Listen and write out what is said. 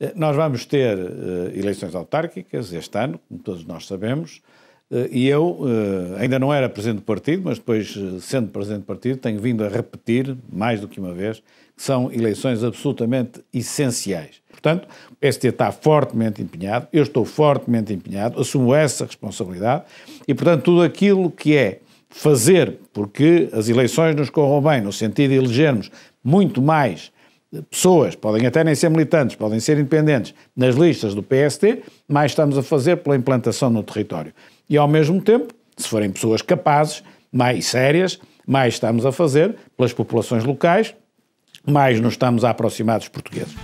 Eh, nós vamos ter eh, eleições autárquicas este ano, como todos nós sabemos, eh, e eu ainda não era presidente do partido, mas depois, sendo presidente do partido, tenho vindo a repetir, mais do que uma vez, que são eleições absolutamente essenciais. Portanto, o PST está fortemente empenhado, eu estou fortemente empenhado, assumo essa responsabilidade e, portanto, tudo aquilo que é fazer porque as eleições nos corram bem, no sentido de elegermos muito mais pessoas, podem até nem ser militantes, podem ser independentes, nas listas do PST, mais estamos a fazer pela implantação no território. E ao mesmo tempo, se forem pessoas capazes, mais sérias, mais estamos a fazer pelas populações locais, mais nos estamos a aproximar dos portugueses.